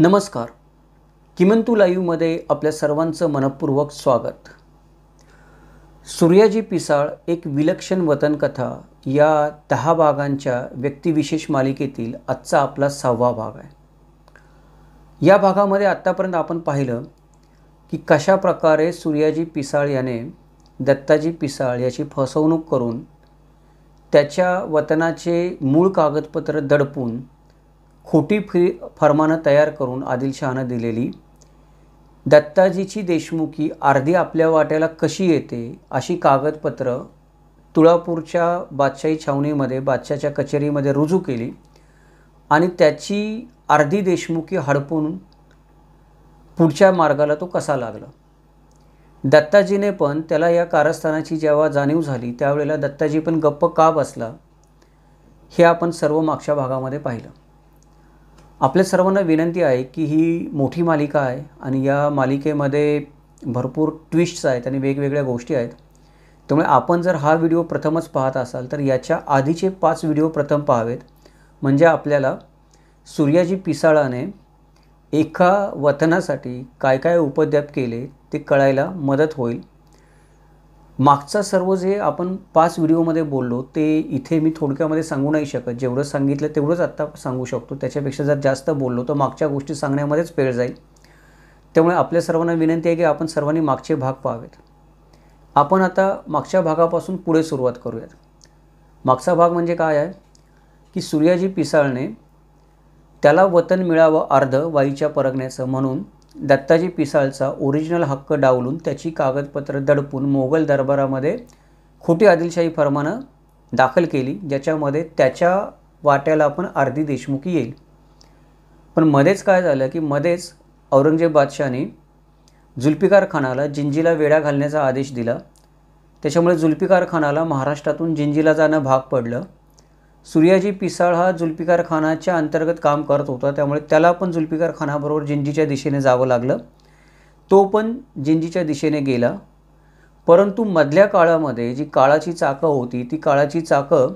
नमस्कार किमंतू लाईव्हमध्ये आपल्या सर्वांचं मनपूर्वक स्वागत सूर्याजी पिसाळ एक विलक्षण वतनकथा या दहा भागांच्या व्यक्तिविशेष मालिकेतील आजचा आपला सहावा भाग आहे या भागामध्ये आत्तापर्यंत आपण पाहिलं की कशा प्रकारे सूर्याजी पिसाळ याने दत्ताजी पिसाळ याची फसवणूक करून त्याच्या वतनाचे मूळ कागदपत्र दडपून खोटी फ्री फरमानं तयार करून आदिलशहानं दिलेली दत्ताजीची देशमुखी अर्धी आपल्या वाट्याला कशी येते अशी कागदपत्र तुळापूरच्या बादशाही छावणीमध्ये बादशाच्या कचेरीमध्ये रुजू केली आणि त्याची अर्धी देशमुखी हडपून पुढच्या मार्गाला तो कसा लागला दत्ताजीने पण त्याला या कारस्थानाची जेव्हा जाणीव झाली त्यावेळेला दत्ताजी पण गप्प का बसला हे आपण सर्व मागच्या भागामध्ये पाहिलं आपल्या सर्वांना विनंती आहे की ही मोठी मालिका आहे आणि या मालिकेमध्ये भरपूर ट्विस्ट्स आहेत आणि वेगवेगळ्या गोष्टी आहेत त्यामुळे आपण जर हा व्हिडिओ प्रथमच पाहत असाल तर याच्या आधीचे पाच व्हिडिओ प्रथम पाहावेत म्हणजे आपल्याला सूर्याजी पिसाळाने एका वतनासाठी काय काय उपद्याप केले ते कळायला मदत होईल मागचा सर्व जे आपण पाच व्हिडिओमध्ये बोललो ते इथे मी थोडक्यामध्ये सांगू नाही शकत जेवढं सांगितलं तेवढंच आत्ता सांगू शकतो त्याच्यापेक्षा जर जास्त बोललो तर मागच्या गोष्टी सांगण्यामध्येच वेळ जाईल त्यामुळे आपल्या सर्वांना विनंती आहे की आपण सर्वांनी मागचे भाग पाहावेत आपण आता मागच्या भागापासून पुढे सुरुवात करूयात मागचा भाग म्हणजे काय आहे की सूर्याजी पिसाळणे त्याला वतन मिळावं अर्ध वाईच्या परगण्याचं म्हणून दत्ताजी पिसाळचा ओरिजिनल हक्क डावलून त्याची कागदपत्र दडपून मोगल दरबारामध्ये खोटी आदिलशाही फरमानं दाखल केली ज्याच्यामध्ये त्याच्या वाट्याला पण अर्धी देशमुखी येईल पण मध्येच काय झालं की मध्येच औरंगजेब बादशाने जुल्फिकार खानाला जिंजीला वेढा घालण्याचा आदेश दिला त्याच्यामुळे जुल्फिकार खानाला महाराष्ट्रातून जिंजीला जाणं भाग पडलं सूर्याजी पिसाळ हा जुल्फिकार खानाच्या अंतर्गत काम करत होता त्यामुळे त्याला पण जुल्फिकार खानाबरोबर जिंजीच्या दिशेने जावं लागलं तो पण जिंजीच्या दिशेने गेला परंतु मधल्या काळामध्ये जी काळाची चाकं होती ती काळाची चाकं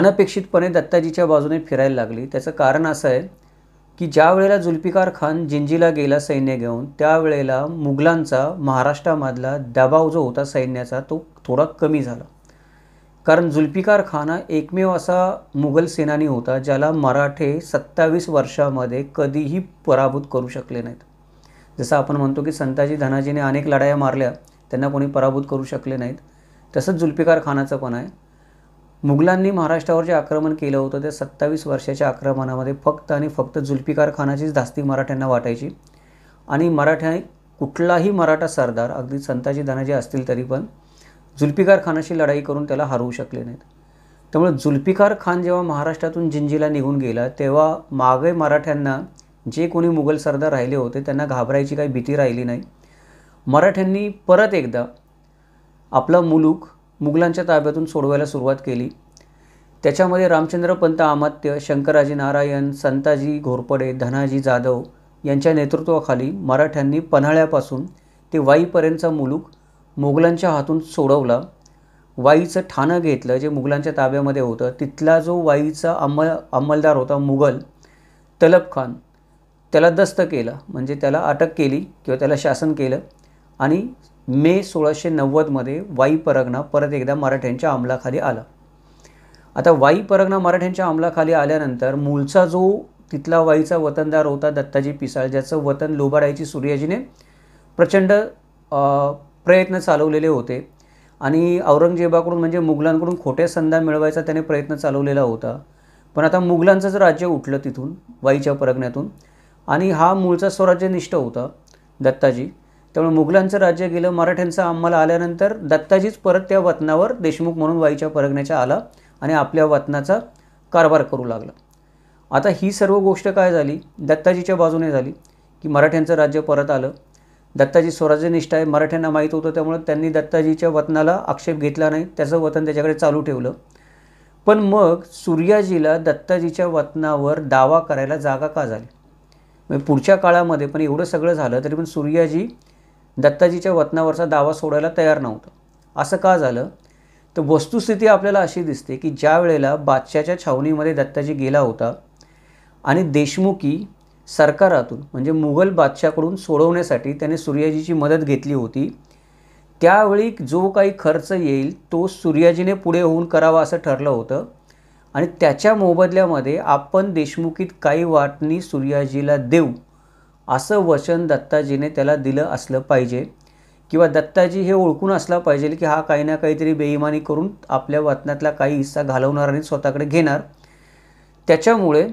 अनपेक्षितपणे दत्ताजीच्या बाजूने फिरायला लागली त्याचं कारण असं आहे की ज्या वेळेला जुल्फिकार खान जिंजीला गेला सैन्य घेऊन त्यावेळेला मुघलांचा महाराष्ट्रामधला दबाव जो होता सैन्याचा तो थोडा कमी झाला कारण जुल्फिकार खान हा एकमेव असा मुघल सेनानी होता ज्याला मराठे सत्तावीस वर्षामध्ये कधीही पराभूत करू शकले नाहीत जसं आपण म्हणतो की संताजी धनाजीने अनेक लढाया मारल्या त्यांना कोणी पराभूत करू शकले नाहीत तसंच जुल्फिकार खानाचं पण आहे मुघलांनी महाराष्ट्रावर जे आक्रमण केलं होतं त्या सत्तावीस वर्षाच्या आक्रमणामध्ये फक्त आणि फक्त जुल्फिकार खानाचीच धास्ती मराठ्यांना वाटायची आणि मराठ्या कुठलाही मराठा सरदार अगदी संताजी धनाजी असतील तरी पण जुल्फिकार खानाशी लढाई करून त्याला हरवू शकले नाहीत त्यामुळे जुल्फिकार खान जेव्हा महाराष्ट्रातून जिंजीला निघून गेला तेव्हा मागे मराठ्यांना जे कोणी मुघल सरदार राहिले होते त्यांना घाबरायची काही भीती राहिली नाही मराठ्यांनी परत एकदा आपला मुलूक मुघलांच्या ताब्यातून सोडवायला सुरुवात केली त्याच्यामध्ये रामचंद्र पंत आमात्य शंकराजी नारायण संताजी घोरपडे धनाजी जाधव यांच्या नेतृत्वाखाली मराठ्यांनी पन्हाळ्यापासून ते वाईपर्यंतचा मुलूक मुघलांच्या हातून सोडवला वाईचं ठाणं घेतलं जे मुघलांच्या ताब्यामध्ये होतं तिथला जो वाईचा अंमल अंमलदार होता मुघल तलब खान त्याला दस्त केलं म्हणजे त्याला अटक केली किंवा त्याला शासन केलं आणि मे सोळाशे नव्वदमध्ये वाई परगणा परत एकदा मराठ्यांच्या अंमलाखाली आला आता वाई परगणा मराठ्यांच्या अंमलाखाली आल्यानंतर मूळचा जो तिथला वाईचा वतनदार होता दत्ताजी पिसाळ ज्याचं वतन लोबाडायची सूर्याजीने प्रचंड प्रयत्न चालवलेले होते आणि औरंगजेबाकडून म्हणजे मुघलांकडून खोट्या संधा मिळवायचा त्याने प्रयत्न चालवलेला होता पण आता मुघलांचंच राज्य उठलं तिथून वाईच्या परगण्यातून आणि हा मूळचा स्वराज्यनिष्ठ होता दत्ताजी त्यामुळे मुघलांचं राज्य गेलं मराठ्यांचं आम्हाला आल्यानंतर दत्ताजीच परत त्या वतनावर देशमुख म्हणून वाईच्या परगण्याच्या आला आणि आपल्या वतनाचा कारभार करू लागला आता ही सर्व गोष्ट काय झाली दत्ताजीच्या बाजूने झाली की मराठ्यांचं राज्य परत आलं दत्ताजी स्वराज्यनिष्ठा आहे मराठ्यांना माहीत होतं त्यामुळे त्यांनी दत्ताजीच्या वतनाला आक्षेप घेतला नाही त्याचं वतन त्याच्याकडे चालू ठेवलं पण मग सूर्याजीला दत्ताजीच्या वतनावर दावा करायला जागा का झाली म्हणजे पुढच्या काळामध्ये पण एवढं सगळं झालं तरी पण सूर्याजी दत्ताजीच्या वतनावरचा दावा सोडायला तयार नव्हता असं का झालं तर वस्तुस्थिती आपल्याला अशी दिसते की ज्या वेळेला बादशाच्या छावणीमध्ये दत्ताजी गेला होता आणि देशमुखी सरकारातून म्हणजे मुघल बादशाकडून सोडवण्यासाठी त्याने सूर्याजीची मदत घेतली होती त्यावेळी जो काही खर्च येईल तो सूर्याजीने पुढे होऊन करावा असं ठरलं होतं आणि त्याच्या मोबदल्यामध्ये आपण देशमुखीत काही वाटणी सूर्याजीला देऊ असं वचन दत्ताजीने त्याला दिलं असलं पाहिजे किंवा दत्ताजी हे ओळखून असला पाहिजे की हा काही ना काहीतरी बेईमानी करून आपल्या वतनातला काही हिस्सा घालवणार आणि स्वतःकडे घेणार त्याच्यामुळे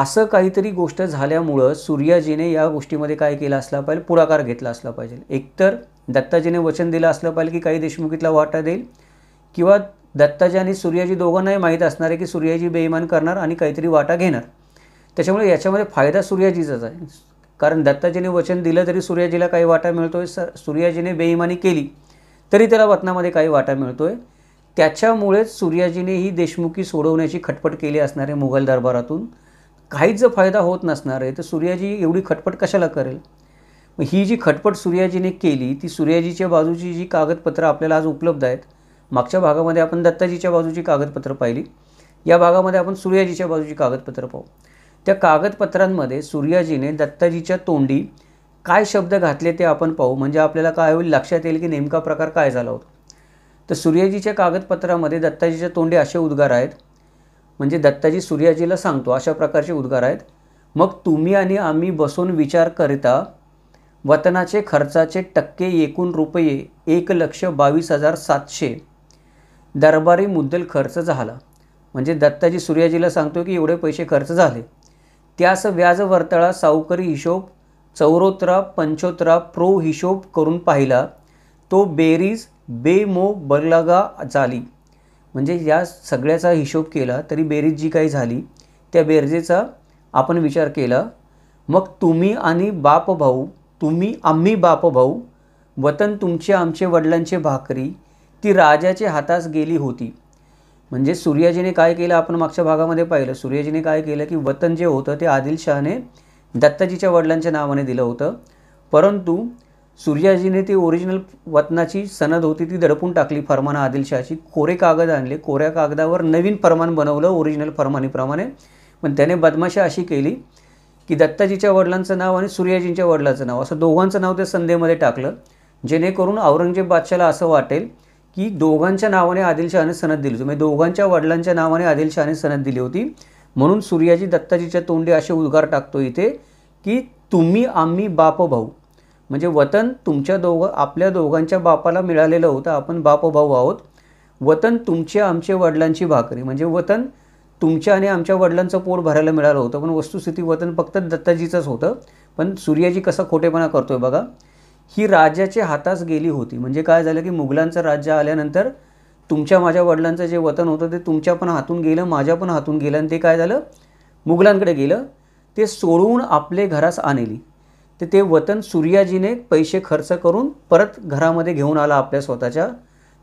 असं काहीतरी गोष्ट झाल्यामुळं सूर्याजीने या गोष्टीमध्ये काय केलं असला पाहिजे पुढाकार घेतला असला पाहिजे एकतर दत्ताजीने वचन दिलं असलं पाहिजे की काही देशमुखीतला वाटा देईल किंवा दत्ताजी आणि सूर्याजी दोघांनाही माहीत असणार आहे की सूर्याजी बेईमान करणार आणि काहीतरी वाटा घेणार त्याच्यामुळे याच्यामध्ये फायदा सूर्याजीचाच आहे कारण दत्ताजीने वचन दिलं तरी सूर्याजीला काही वाटा मिळतो आहे स सूर्याजीने बेईमानी केली तरी त्याला वतनामध्ये काही वाटा मिळतो आहे त्याच्यामुळेच सूर्याजीने ही देशमुखी सोडवण्याची खटपट केली असणारे मुघल दरबारातून काहीच जर फायदा होत नसणार आहे तर सूर्याजी एवढी खटपट कशाला करेल मग ही जी खटपट सूर्याजीने केली ती सूर्याजीच्या बाजूची जी कागदपत्रं आपल्याला आज उपलब्ध आहेत मागच्या भागामध्ये आपण दत्ताजीच्या बाजूची कागदपत्रं पाहिली या भागामध्ये आपण सूर्याजीच्या बाजूची कागदपत्रं पाहू त्या कागदपत्रांमध्ये सूर्याजीने दत्ताजीच्या तोंडी काय शब्द घातले ते आपण पाहू म्हणजे आपल्याला काय होईल लक्षात येईल की नेमका प्रकार काय झाला होता तर सूर्याजीच्या कागदपत्रामध्ये दत्ताजीच्या तोंडी असे उद्गार आहेत म्हणजे दत्ताजी सूर्याजीला सांगतो अशा प्रकारचे उद्गार आहेत मग तुम्ही आणि आम्ही बसून विचार करता वतनाचे खर्चाचे टक्के एकूण रुपये एक लक्ष बावीस हजार सातशे दरबारी मुद्दल खर्च झाला म्हणजे दत्ताजी सूर्याजीला सांगतो की एवढे पैसे खर्च झाले त्यास व्याज वर्तळा सावकरी हिशोब चौरोतरा पंचोत्रा प्रो हिशोब करून पाहिला तो बेरीज बेमो बलगा झाली म्हणजे या सगळ्याचा हिशोब केला तरी बेरीज जी काही झाली त्या बेरजेचा आपण विचार केला मग तुम्ही आणि बाप भाऊ तुम्ही आम्ही बाप भाऊ वतन तुमचे आमचे वडिलांचे भाकरी ती राजाच्या हातास गेली होती म्हणजे सूर्याजीने काय केलं आपण मागच्या भागामध्ये पाहिलं सूर्याजीने काय केलं की वतन जे होतं ते आदिलशहाने दत्ताजीच्या वडिलांच्या नावाने दिलं होतं परंतु सूर्याजीने ती ओरिजिनल वतनाची सनद होती ती दडपून टाकली फरमान आदिलशहाची कोरे कागद आणले कोऱ्या कागदावर नवीन फरमान बनवलं ओरिजिनल फरमानीप्रमाणे पण त्याने बदमाशा अशी केली की दत्ताजीच्या वडिलांचं नाव आणि सूर्याजींच्या वडिलांचं नाव असं दोघांचं नाव त्या संधेमध्ये टाकलं जेणेकरून औरंगजेब बादशाला असं वाटेल की दोघांच्या नावाने आदिलशहाने सनद दिली होती म्हणजे दोघांच्या वडिलांच्या नावाने आदिलशहाने सनद दिली होती म्हणून सूर्याजी दत्ताजीच्या तोंडी असे उद्गार टाकतो इथे की तुम्ही आम्ही बाप भाऊ म्हणजे वतन तुमच्या दोघं आपल्या दोघांच्या बापाला मिळालेलं होतं आपण बाप भाऊ आहोत वतन तुमच्या आमच्या वडिलांची भाकरी म्हणजे वतन तुमच्या आणि आमच्या वडिलांचं पोट भरायला मिळालं होतं पण वस्तुस्थिती वतन फक्त दत्ताजीचंच होतं पण सूर्याजी कसा खोटेपणा करतोय बघा ही राज्याच्या हातास गेली होती म्हणजे काय झालं की मुघलांचं राज्य आल्यानंतर तुमच्या माझ्या वडिलांचं जे वतन होतं ते तुमच्या पण हातून गेलं माझ्या पण हातून गेलं आणि ते काय झालं मुघलांकडे गेलं ते सोडून आपले घरास आणली तर ते वतन सूर्याजीने पैसे खर्च करून परत घरामध्ये घेऊन आला आपल्या स्वतःच्या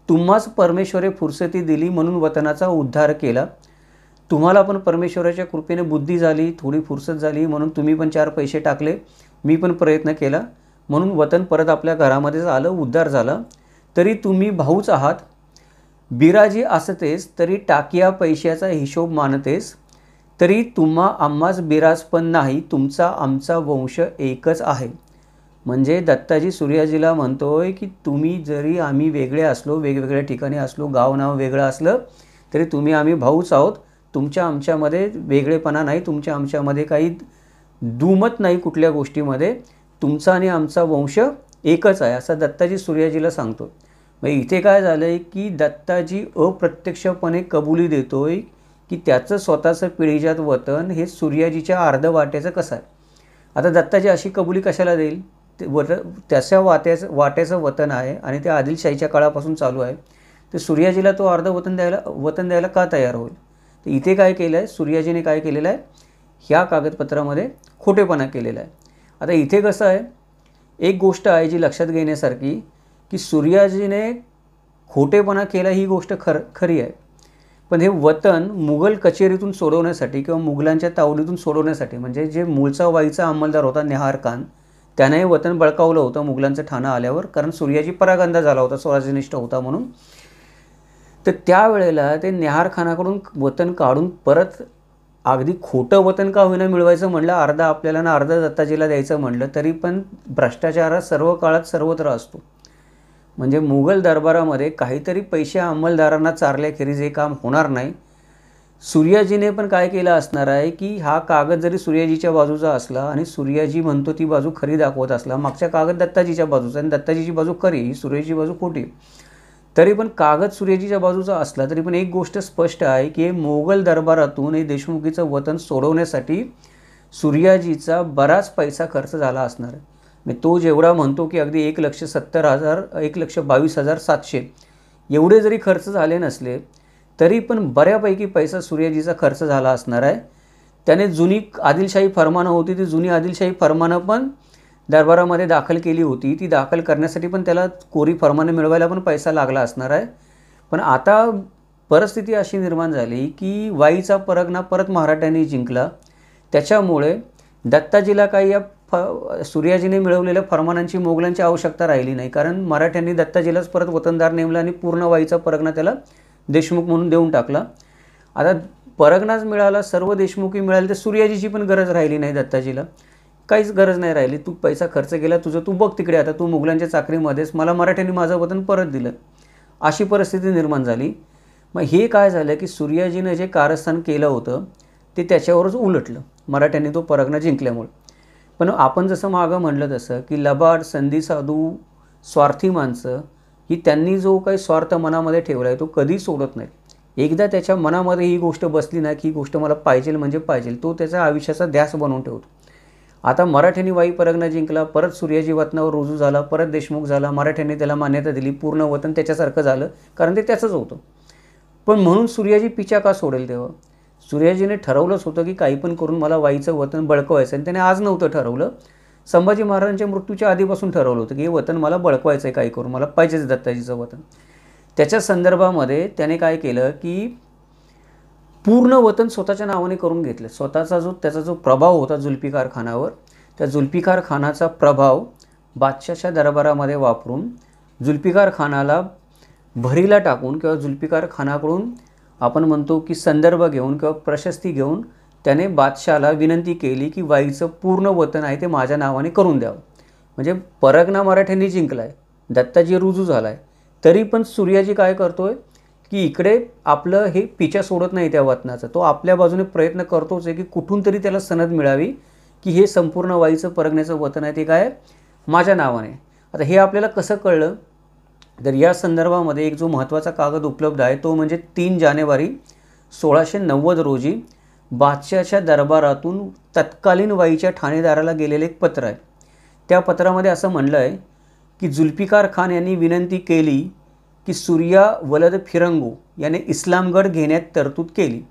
तुम्हाच परमेश्वरे फुरसती दिली म्हणून वतनाचा उद्धार केला तुम्हाला पण परमेश्वराच्या कृपेने बुद्धी झाली थोडी फुरसत झाली म्हणून तुम्ही पण चार पैसे टाकले मी पण प्रयत्न केला म्हणून वतन परत आपल्या घरामध्येच आलं उद्धार झाला तरी तुम्ही भाऊच आहात बिराजी असतेस तरी टाकिया पैशाचा हिशोब मानतेस तरी तुम्हा आम्हाच बिराज पण नाही तुमचा आमचा वंश एकच आहे म्हणजे दत्ताजी सूर्याजीला म्हणतोय की तुम्ही जरी आम्ही वेगळे असलो वेगवेगळ्या ठिकाणी असलो गाव नाव वेगळं असलं तरी तुम्ही आम्ही भाऊच आहोत तुमच्या आमच्यामध्ये वेगळेपणा नाही तुमच्या आमच्यामध्ये काही दुमत नाही कुठल्या गोष्टीमध्ये तुमचा आणि आमचा वंश एकच आहे असं दत्ताजी सूर्याजीला सांगतो मग इथे काय झालं आहे की दत्ताजी अप्रत्यक्षपणे कबुली देतोय की त्याचं स्वतःचं पिढीजात वतन हे सूर्याजीच्या अर्ध वाट्याचं कसं आहे आता दत्ताजी अशी कबुली कशाला देईल ते वत त्याच्या वाट्याचं वाट्याचं वतन आहे आणि ते आदिलशाहीच्या काळापासून चालू आहे तर सूर्याजीला तो अर्ध वतन द्यायला वतन द्यायला का तयार होईल तर इथे काय केलं आहे सूर्याजीने काय केलेलं आहे ह्या कागदपत्रामध्ये खोटेपणा केलेला आहे आता इथे कसं आहे एक गोष्ट आहे जी लक्षात घेण्यासारखी की सूर्याजीने खोटेपणा केला ही गोष्ट खर खरी आहे पण हे वतन मुघल कचेरीतून सोडवण्यासाठी किंवा मुघलांच्या तावडीतून सोडवण्यासाठी म्हणजे जे मूळचा वाईचा अंमलदार होता निहार खान त्याने हे वतन बळकावलं होतं मुघलांचं ठाणं आल्यावर कारण सूर्याजी परागंदा झाला होता स्वराज्यनिष्ठ होता म्हणून तर त्यावेळेला ते निहार खानाकडून वतन काढून परत अगदी खोटं वतन का होईना मिळवायचं म्हणलं अर्धा आपल्याला ना अर्धा दत्ताजीला द्यायचं म्हणलं तरी पण भ्रष्टाचार हा सर्व काळात सर्वत्र असतो म्हणजे मुघल दरबारामध्ये काहीतरी पैसे अंमलदारांना चारल्याखेरीज हे काम होणार नाही सूर्याजीने पण काय केलं असणार आहे की हा कागद जरी सूर्याजीच्या बाजूचा असला आणि सूर्याजी म्हणतो ती बाजू खरी दाखवत असला मागच्या कागद दत्ताजीच्या बाजूचा आणि दत्ताजीची बाजू खरी ही सूर्याची बाजू खोटी तरी पण कागद सूर्याजीच्या बाजूचा असला तरी पण एक गोष्ट स्पष्ट आहे की मोगल दरबारातून हे देशमुखीचं वतन सोडवण्यासाठी सूर्याजीचा बराच पैसा खर्च झाला असणार आहे मी तो जेवढा म्हणतो की अगदी एक लक्ष सत्तर हजार एक लक्ष बावीस हजार सातशे एवढे जरी खर्च झाले नसले तरी पण बऱ्यापैकी पैसा सूर्याजीचा खर्च झाला असणार आहे त्याने जुनी आदिलशाही फरमानं होती ती जुनी आदिलशाही फरमानं पण दरबारामध्ये दाखल केली होती ती दाखल करण्यासाठी पण त्याला कोरी फरमानं मिळवायला पण पैसा लागला असणार आहे पण आता परिस्थिती अशी निर्माण झाली की वाईचा परगना परत मराठ्यांनी जिंकला त्याच्यामुळे दत्ताजीला काही या फ सूर्याजीने मिळवलेल्या फरमानांची मोगलांची आवश्यकता राहिली नाही कारण मराठ्यांनी दत्ताजीलाच परत वतनदार नेमला आणि पूर्ण वाईचा परगणा त्याला देशमुख म्हणून देऊन टाकला आता परगणाच मिळाला सर्व देशमुखी मिळाली तर सूर्याजीची पण गरज राहिली नाही दत्ताजीला काहीच गरज नाही राहिली तू पैसा खर्च केला तुझं तू बघ तिकडे आता तू मुघलांच्या चाकरीमध्येच मला मराठ्यांनी माझं वतन परत दिलं अशी परिस्थिती निर्माण झाली मग हे काय झालं की सूर्याजीनं जे कारस्थान केलं होतं ते त्याच्यावरच उलटलं मराठ्यांनी तो परगणा जिंकल्यामुळं पण आपण जसं मागं म्हणलं तसं की लबाड संधी साधू स्वार्थी माणसं ही त्यांनी जो काही स्वार्थ मनामध्ये ठेवला आहे तो कधी सोडत नाही एकदा त्याच्या मनामध्ये ही गोष्ट बसली ना की ही गोष्ट मला पाहिजे म्हणजे पाहिजे तो त्याचा आयुष्याचा ध्यास बनवून ठेवतो आता मराठ्यांनी वाई परगना जिंकला परत सूर्याजी वतनावर रुजू झाला परत देशमुख झाला मराठ्यांनी त्याला मान्यता दिली पूर्ण वतन त्याच्यासारखं झालं कारण ते त्याचंच होतं पण म्हणून सूर्याजी पिचा का सोडेल तेव्हा सूर्याजीने ठरवलंच होतं की काही पण करून मला वाईचं वतन बळकवायचं आणि त्याने आज नव्हतं ठरवलं संभाजी महाराजांच्या मृत्यूच्या आधीपासून ठरवलं होतं की हे वतन मला बळकवायचं आहे काही करून मला पाहिजेच दत्ताजीचं वतन त्याच्या संदर्भामध्ये त्याने काय केलं की पूर्ण वतन स्वतःच्या नावाने करून घेतलं स्वतःचा जो त्याचा जो प्रभाव होता जुल्फिकार त्या जुल्फिकार खानाचा प्रभाव बादशाच्या दरबारामध्ये वापरून जुल्फिकार खानाला भरीला टाकून किंवा जुल्फिकार खानाकडून आपण म्हणतो की संदर्भ घेऊन किंवा प्रशस्ती घेऊन त्याने बादशाला विनंती केली की वाईचं पूर्ण वतन आहे ते माझ्या नावाने करून द्यावं म्हणजे परगना मराठ्यांनी जिंकला आहे दत्ताजी रुजू झाला आहे तरी पण सूर्याजी काय करतो आहे की इकडे आपलं हे पिचा सोडत नाही त्या वतनाचं तो आपल्या बाजूने प्रयत्न करतोच आहे की कुठून तरी त्याला सनद मिळावी की हे संपूर्ण वाईचं परगण्याचं वतन आहे ते काय माझ्या नावाने आता हे आपल्याला कसं कळलं तर या संदर्भामध्ये एक जो महत्त्वाचा कागद उपलब्ध आहे तो म्हणजे तीन जानेवारी सोळाशे नव्वद रोजी बादशाच्या दरबारातून तत्कालीन वाईच्या ठाणेदाराला गेलेले एक पत्र आहे त्या पत्रामध्ये असं म्हणलं आहे की जुल्फिकार खान यांनी विनंती केली की सूर्या वलद फिरंगो याने इस्लामगड घेण्यात तरतूद केली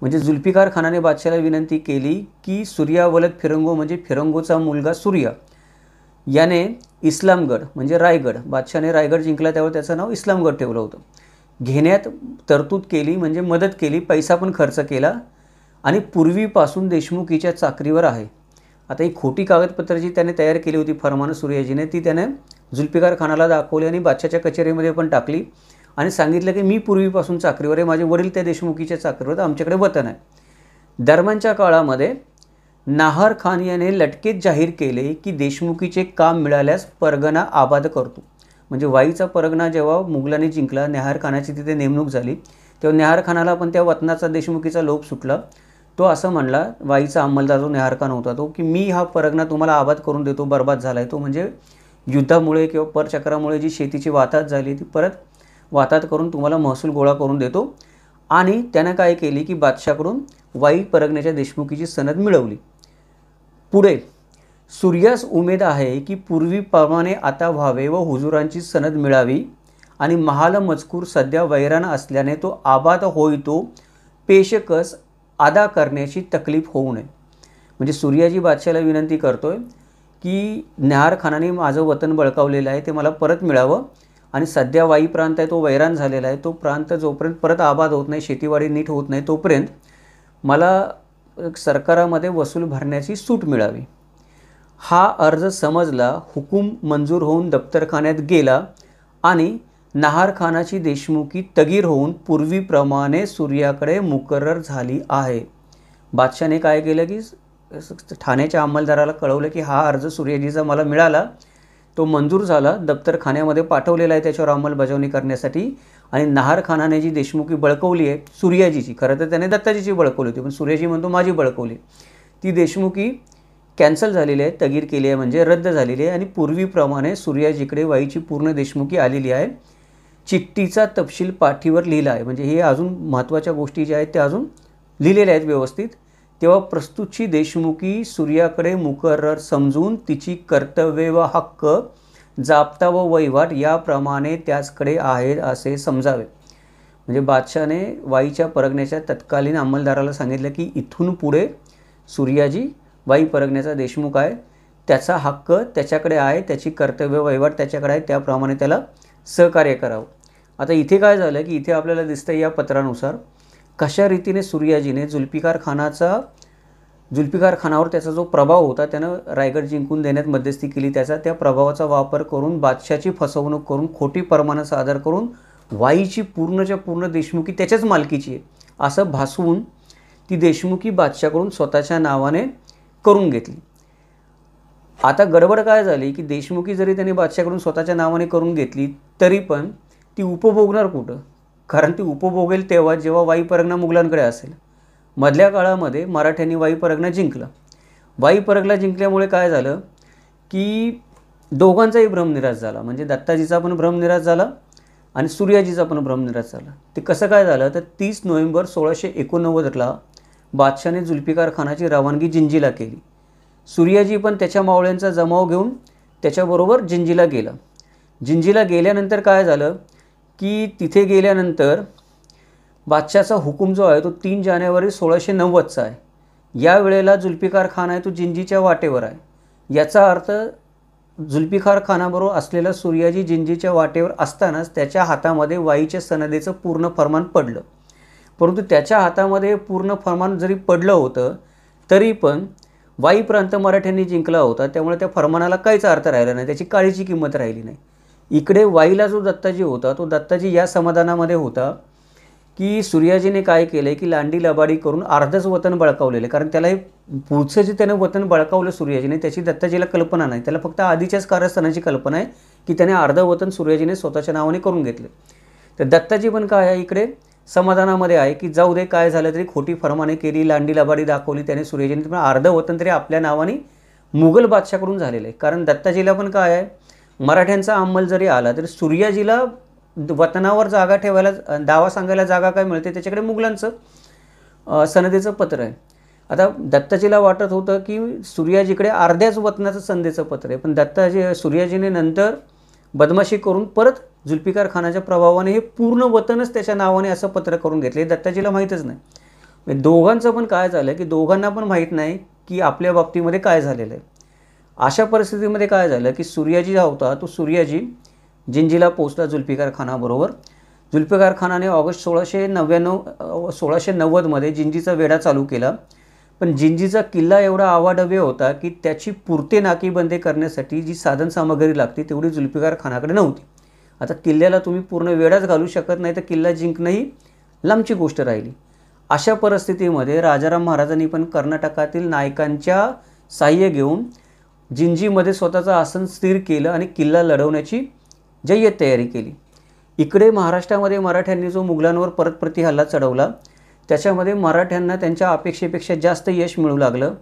म्हणजे जुल्फिकार खानाने बादशाहला विनंती केली की सूर्या वलद फिरंगो म्हणजे फिरंगोचा मुलगा सूर्या याने इस्लामगड म्हणजे रायगड बादशाने रायगड जिंकला त्यावर त्याचं नाव इस्लामगड ठेवलं होतं घेण्यात तरतूद केली म्हणजे मदत केली पैसा पण खर्च केला आणि पूर्वीपासून देशमुखीच्या चाकरीवर आहे आता ही खोटी कागदपत्रं जी त्याने तयार केली होती फरमान सूर्याजीने ती त्याने जुल्फिकार खानाला दाखवली आणि बादशाच्या कचेरीमध्ये पण टाकली आणि सांगितलं की मी पूर्वीपासून चाकरीवर आहे माझे वडील त्या देशमुखीच्या चाकरीवर आमच्याकडे वतन आहे दरम्यानच्या काळामध्ये नाहर खान याने लटकेत जाहीर केले की देशमुखीचे काम मिळाल्यास परगणा आबाद करतो म्हणजे वाईचा परगणा जेव्हा मुघलांनी जिंकला नेहार खानाची तिथे नेमणूक झाली तेव्हा नेहार खानाला पण त्या वतनाचा देशमुखीचा लोभ सुटला तो असं म्हणला वाईचा अंमलदार जो नेहार खान होता तो की मी हा परगणा तुम्हाला आबाद करून देतो बर्बाद झाला आहे तो म्हणजे युद्धामुळे किंवा परचक्रामुळे जी शेतीची वातात झाली ती परत वातात करून तुम्हाला महसूल गोळा करून देतो आणि त्यानं काय केली की बादशाकडून वाई परगण्याच्या देशमुखीची सनद मिळवली पुढे सूर्यास उमेद आहे की पूर्वीप्रमाणे आता व्हावे व हुजुरांची सनद मिळावी आणि महाल मजकूर सध्या वैराण असल्याने तो आबाद होई तो पेशकस अदा करण्याची तकलीफ होऊ नये म्हणजे सूर्याजी बादशाला विनंती करतो आहे की न्याहारखानाने माझं वतन बळकावलेलं आहे ते मला परत मिळावं आणि सध्या वाई प्रांत आहे तो वैराण झालेला आहे तो प्रांत जोपर्यंत परत आबाद होत नाही शेतीवाडी नीट होत नाही तोपर्यंत मला सरकारामध्ये वसूल भरण्याची सूट मिळावी हा अर्ज समजला हुकूम मंजूर होऊन दप्तरखान्यात गेला आणि नहारखानाची देशमुखी तगीर होऊन पूर्वीप्रमाणे सूर्याकडे मुकरर झाली आहे बादशाने काय केलं की ठाण्याच्या अंमलदाराला कळवलं की हा अर्ज सूर्यजीचा मला मिळाला तो मंजूर झाला दप्तरखान्यामध्ये पाठवलेला आहे त्याच्यावर अंमलबजावणी करण्यासाठी आणि नाहर जी देशमुखी बळकवली आहे सूर्याजीची खरं तर त्याने दत्ताजीची बळकवली होती पण सूर्याजी म्हणतो माझी बळकवली ती देशमुखी कॅन्सल झालेली आहे तगीर केली आहे म्हणजे रद्द झालेली आहे आणि पूर्वीप्रमाणे सूर्याजीकडे वाईची पूर्ण देशमुखी आलेली आहे चिठ्ठीचा तपशील पाठीवर लिहिला आहे म्हणजे हे अजून महत्त्वाच्या गोष्टी ज्या आहेत त्या अजून लिहिलेल्या आहेत व्यवस्थित तेव्हा प्रस्तुतची देशमुखी सूर्याकडे मुकर्रर समजून तिची कर्तव्य व हक्क जाप्ता व वैवाट याप्रमाणे त्याचकडे आहेत असे समजावे म्हणजे बादशाने वाईच्या परगण्याच्या तत्कालीन अंमलदाराला सांगितलं की इथून पुढे सूर्याजी वाई परगण्याचा देशमुख आहे त्याचा हक्क त्याच्याकडे आहे त्याची कर्तव्य वैवाट त्याच्याकडे आहे त्याप्रमाणे त्याला सहकार्य करावं आता इथे काय झालं की इथे आपल्याला दिसतं या पत्रानुसार कशा रीतीने सूर्याजीने जुल्फिकार खानाचा जुल्फिकार खानावर त्याचा जो प्रभाव होता त्यानं रायगड जिंकून देण्यात मध्यस्थी केली त्याचा त्या प्रभावाचा वापर करून बादशाची फसवणूक करून खोटी परमानं सादर करून वाईची पूर्णच्या पूर्ण देशमुखी त्याच्याच मालकीची आहे असं भासवून ती देशमुखी बादशाकडून स्वतःच्या नावाने करून घेतली आता गडबड काय झाली की देशमुखी जरी त्यांनी बादशाकडून स्वतःच्या नावाने करून घेतली तरी पण ती उपभोगणार कुठं कारण ती उपभोगेल तेव्हा जेव्हा वाई परगणा मुघलांकडे असेल मधल्या काळामध्ये मराठ्यांनी वाईपरगना जिंकलं परगणा जिंकल्यामुळे काय झालं की दोघांचाही भ्रमनिराश झाला म्हणजे दत्ताजीचा पण भ्रमनिराश झाला आणि सूर्याजीचा पण भ्रमनिराश झाला ते कसं काय झालं तर तीस नोव्हेंबर सोळाशे एकोणनव्वदला बादशाने जुल्फिकार खानाची रवानगी जिंजीला केली सूर्याजी पण त्याच्या मावळ्यांचा जमाव घेऊन त्याच्याबरोबर जिंजीला गेला जिंजीला गेल्यानंतर काय झालं की तिथे गेल्यानंतर बादशाचा हुकूम जो आहे तो तीन जानेवारी सोळाशे नव्वदचा आहे या वेळेला जुल्फिकार खान आहे तो जिंजीच्या वाटेवर आहे याचा अर्थ जुल्फिकार खानाबरोबर असलेला सूर्याजी जिंजीच्या वाटेवर असतानाच त्याच्या हातामध्ये वाईच्या सनदेचं पूर्ण फरमान पडलं परंतु त्याच्या हातामध्ये पूर्ण फरमान जरी पडलं होतं तरी पण वाई प्रांत मराठ्यांनी जिंकला होता त्यामुळे त्या फरमानाला काहीच अर्थ राहिला नाही त्याची काळीची किंमत राहिली नाही इकडे वाईला जो दत्ताजी होता तो दत्ताजी या समाधानामध्ये होता की सूर्याजीने काय केलं की लांडी लबाडी करून अर्धच वतन बळकावलेलं कारण त्याला हे पुढचं जे त्यानं वतन बळकावलं सूर्याजीने त्याची दत्ताजीला कल्पना नाही त्याला फक्त आधीच्याच कारस्थानाची कल्पना आहे की त्याने अर्ध वतन सूर्याजीने स्वतःच्या नावाने करून घेतलं तर दत्ताजी पण काय आहे इकडे समाधानामध्ये आहे की जाऊ दे काय झालं तरी खोटी फरमाने केली लांडी लबाडी दाखवली त्याने सूर्याजीने पण अर्ध वतन तरी आपल्या नावाने मुघल बादशाकडून झालेलं आहे कारण दत्ताजीला पण काय आहे मराठ्यांचा अंमल जरी आला तरी सूर्याजीला वतनावर जागा ठेवायला दावा सांगायला जागा काय मिळते त्याच्याकडे मुघलांचं सनदेचं पत्र आहे आता दत्ताजीला वाटत होतं की सूर्याजीकडे अर्ध्याच वतनाचं संधेचं पत्र आहे पण दत्ताजी सूर्याजीने नंतर बदमाशी करून परत जुल्फिकार खानाच्या प्रभावाने हे पूर्ण वतनच त्याच्या नावाने असं पत्र करून घेतले दत्ताजीला माहीतच नाही म्हणजे दोघांचं पण काय झालं की दोघांना पण माहीत नाही की आपल्या बाबतीमध्ये काय झालेलं आहे अशा परिस्थितीमध्ये काय झालं की सूर्याजी हा होता तो सूर्याजी जिंजीला पोचला जुल्फिकार खानाबरोबर जुल्फिकार खानाने ऑगस्ट सोळाशे नव्याण्णव सोळाशे नव्वदमध्ये जिंजीचा वेढा चालू केला पण जिंजीचा किल्ला एवढा आवाडव्य होता की त्याची पुरते नाकीबंदी करण्यासाठी जी साधनसामग्री लागते तेवढी जुल्फिकार खानाकडे नव्हती आता किल्ल्याला तुम्ही पूर्ण वेढाच घालू शकत नाही तर किल्ला जिंकणंही लांबची गोष्ट राहिली अशा परिस्थितीमध्ये राजाराम महाराजांनी पण कर्नाटकातील नायकांच्या साह्य घेऊन जिंजीमध्ये स्वतःचं आसन स्थिर केलं आणि किल्ला लढवण्याची जय्यत तयारी केली इकडे महाराष्ट्रामध्ये मराठ्यांनी जो मुघलांवर परत प्रति हल्ला चढवला त्याच्यामध्ये मराठ्यांना त्यांच्या अपेक्षेपेक्षा जास्त यश मिळू लागलं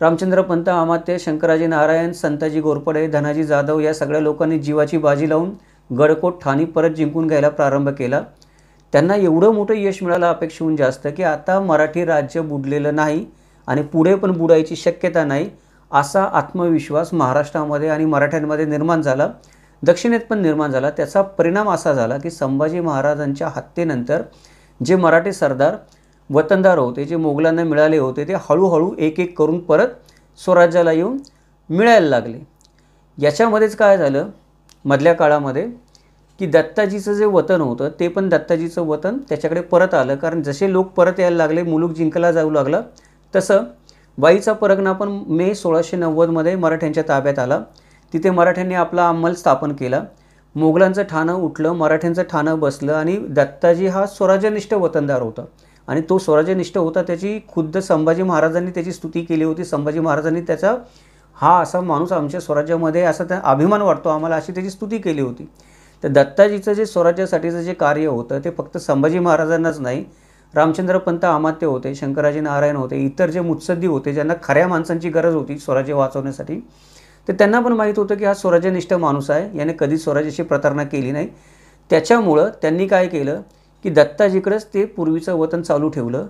रामचंद्र पंत अमात्य शंकराजी नारायण संताजी गोरपडे धनाजी जाधव या सगळ्या लोकांनी जीवाची बाजी लावून गडकोट ठाणी परत जिंकून घ्यायला प्रारंभ केला त्यांना एवढं मोठं यश मिळालं अपेक्षेहून जास्त की आता मराठी राज्य बुडलेलं नाही आणि पुढे पण बुडायची शक्यता नाही असा आत्मविश्वास महाराष्ट्रामध्ये आणि मराठ्यांमध्ये निर्माण झाला दक्षिणेत पण निर्माण झाला त्याचा परिणाम असा झाला की संभाजी महाराजांच्या हत्येनंतर जे मराठे सरदार वतनदार होते जे मोगलांना मिळाले होते ते हळूहळू एक एक करून परत स्वराज्याला येऊन मिळायला लागले याच्यामध्येच काय झालं मधल्या काळामध्ये की दत्ताजीचं जे वतन होतं ते पण दत्ताजीचं वतन त्याच्याकडे परत आलं कारण जसे लोक परत यायला लागले मुलूक जिंकला जाऊ लागला तसं वाईचा परगणा पण मे सोळाशे नव्वदमध्ये मराठ्यांच्या ताब्यात आला तिथे मराठ्यांनी आपला अंमल स्थापन केला मोगलांचं ठाणं उठलं मराठ्यांचं ठाणं बसलं आणि दत्ताजी हा स्वराज्यनिष्ठ वतनदार होता आणि तो स्वराज्यनिष्ठ होता त्याची खुद्द संभाजी महाराजांनी त्याची स्तुती केली होती संभाजी महाराजांनी त्याचा हा असा माणूस आमच्या स्वराज्यामध्ये असा त्या अभिमान वाटतो आम्हाला अशी त्याची स्तुती केली होती तर दत्ताजीचं जे स्वराज्यासाठीचं जे कार्य होतं ते फक्त संभाजी महाराजांनाच नाही रामचंद्र पंत अमात्य होते शंकराजी नारायण होते इतर जे मुत्सद्दी होते ज्यांना खऱ्या माणसांची गरज होती स्वराज्य वाचवण्यासाठी तर त्यांना पण माहीत होतं की हा स्वराज्यनिष्ठ माणूस आहे याने कधी स्वराज्याशी प्रतारणा केली नाही त्याच्यामुळं त्यांनी काय केलं की दत्ताजीकडेच ते पूर्वीचं वतन चालू ठेवलं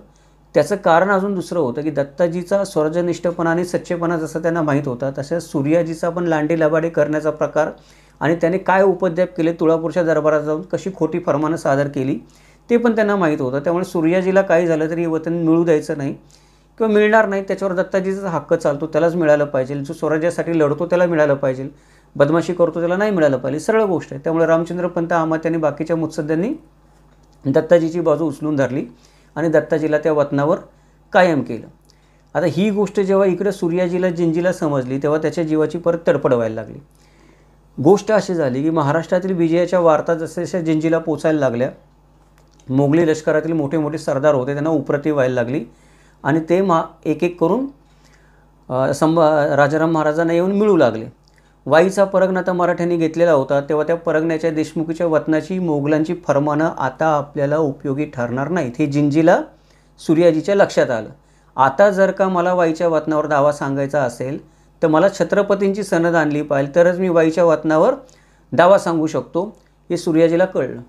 त्याचं कारण अजून दुसरं होतं की दत्ताजीचा स्वराज्यनिष्ठपणा आणि सच्चेपणा जसा त्यांना माहीत होता तसं सूर्याजीचा पण लांडे लबाडे करण्याचा प्रकार आणि त्याने काय उपद्याप केले तुळापूरच्या दरबारात जाऊन कशी खोटी फरमानं सादर केली ते पण त्यांना माहीत होतं त्यामुळे सूर्याजीला काही झालं तरी वतन मिळू द्यायचं नाही किंवा मिळणार नाही त्याच्यावर दत्ताजीचा हक्क चालतो त्यालाच मिळालं पाहिजे जो स्वराज्यासाठी लढतो त्याला मिळालं पाहिजे बदमाशी करतो त्याला नाही मिळालं पाहिजे सरळ गोष्ट आहे त्यामुळे रामचंद्र पंत आमात्याने बाकीच्या मुत्सद्यांनी दत्ताजीची बाजू उचलून धरली आणि दत्ताजीला त्या वतनावर कायम केलं आता ही गोष्ट जेव्हा इकडे सूर्याजीला जिंजीला समजली तेव्हा त्याच्या जीवाची परत तडपड व्हायला लागली गोष्ट अशी झाली की महाराष्ट्रातील विजयाच्या वार्ता जसजशा जिंजीला पोचायला लागल्या मोगली लष्करातील मोठे मोठे सरदार होते त्यांना उपरती व्हायला लागली आणि ते मा एक एक करून संभ राजाराम महाराजांना येऊन मिळू लागले वाईचा परगणा आता मराठ्यांनी घेतलेला होता तेव्हा त्या परगण्याच्या देशमुखीच्या वतनाची मोगलांची फरमानं आता आपल्याला उपयोगी ठरणार नाहीत हे जिंजीला सूर्याजीच्या लक्षात आलं आता जर का मला वाईच्या वतनावर दावा सांगायचा असेल तर मला छत्रपतींची सनद आणली पाहिजे तरच मी वाईच्या वतनावर दावा सांगू शकतो हे सूर्याजीला कळलं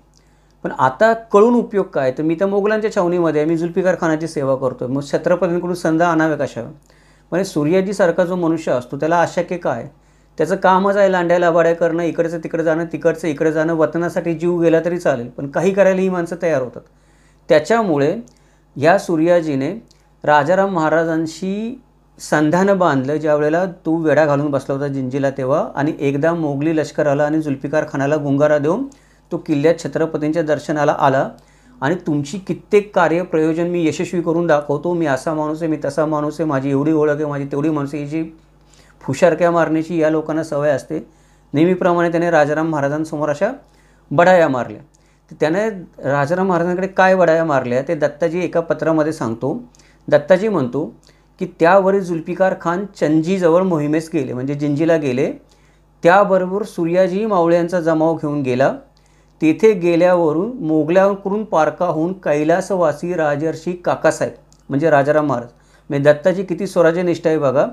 पण आता कळून उपयोग काय तर मी तर मोगलांच्या छावणीमध्ये मी जुल्फिकार खानाची सेवा करतो मग छत्रपतींकडून संधा आणावे कशा म्हणजे सूर्याजीसारखा जो मनुष्य असतो त्याला अशक्य काय त्याचं कामच आहे लांड्या लाभाड्या करणं इकडचं तिकडं जाणं तिकडचं इकडे जाणं वतनासाठी जीव गेला तरी चालेल पण काही करायला ही माणसं तयार होतात त्याच्यामुळे या सूर्याजीने राजाराम महाराजांशी संधानं बांधलं ज्या वेळेला तो वेढा घालून बसला होता जिंजीला तेव्हा आणि एकदा मोगली लष्कराला आणि जुल्फिकार खानाला गुंगारा देऊन तो किल्ल्यात छत्रपतींच्या दर्शनाला आला आणि तुमची कित्येक कार्य प्रयोजन मी यशस्वी करून दाखवतो मी असा माणूस आहे मी तसा माणूस आहे माझी एवढी ओळख आहे माझी तेवढी माणूस आहे जी फुशारक्या मारण्याची या लोकांना सवय असते नेहमीप्रमाणे त्याने राजाराम महाराजांसमोर अशा बढाया मारल्या तर त्याने राजाराम महाराजांकडे काय बढाया मारल्या ते दत्ताजी एका पत्रामध्ये सांगतो दत्ताजी म्हणतो की त्यावरील जुल्फिकार खान चंजीजवळ मोहिमेस गेले म्हणजे जिंजीला गेले त्याबरोबर सूर्याजी मावळ्यांचा यांचा जमाव घेऊन गेला तेथे गेल्यावरून मोगल्यांकडून पारका होऊन कैलासवासी राजर्षी काकासाहेब म्हणजे राजाराम महाराज म्हणजे दत्ताची किती स्वराज्य निष्ठा आहे बघा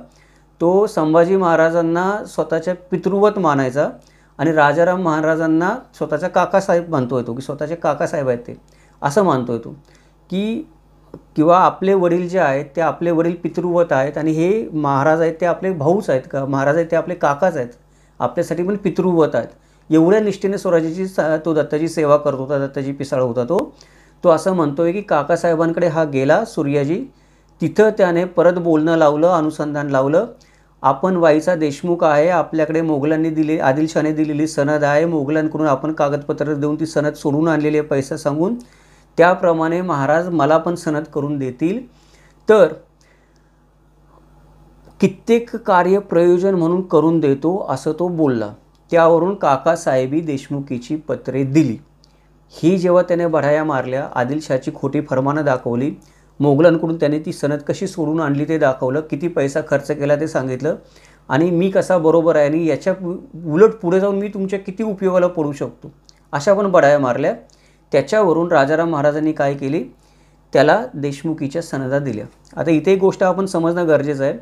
तो संभाजी महाराजांना स्वतःच्या पितृवत मानायचा आणि राजाराम महाराजांना स्वतःचा काकासाहेब मानतो येतो की स्वतःचे काकासाहेब आहेत ते असं मानतो येतो की किंवा आपले वडील जे आहेत ते आपले वडील पितृवत आहेत आणि हे महाराज आहेत ते आपले भाऊच आहेत का महाराज आहेत ते आपले काकाच आहेत आपल्यासाठी पण पितृवत आहेत एवढ्या निष्ठेने स्वराज्याची तो दत्ताची सेवा करत होता दत्ताची पिसाळ होता तो तो असं म्हणतोय की काकासाहेबांकडे हा गेला सूर्याजी तिथं त्याने परत बोलणं लावलं अनुसंधान लावलं आपण वाईचा देशमुख आहे आपल्याकडे मोगलांनी दिले आदिलशाने दिलेली सनद आहे मोगलांकडून आपण कागदपत्र देऊन ती सनद सोडून आणलेली आहे पैसा सांगून त्याप्रमाणे महाराज मला पण सनद करून देतील तर कित्येक कार्य प्रयोजन म्हणून करून देतो असं तो बोलला त्यावरून काकासाहेबी देशमुखीची पत्रे दिली ही जेव्हा त्याने बढाया मारल्या आदिलशहाची खोटी फरमानं दाखवली मोगलांकडून त्याने ती सनद कशी सोडून आणली ते दाखवलं किती पैसा खर्च केला ते सांगितलं आणि मी कसा बरोबर आहे आणि याच्या उलट पुढे जाऊन मी तुमच्या किती उपयोगाला पडू शकतो अशा पण बढाया मारल्या त्याच्यावरून राजाराम महाराजांनी काय केली त्याला देशमुखीच्या सनदा दिल्या आता इथे एक गोष्ट आपण समजणं गरजेचं आहे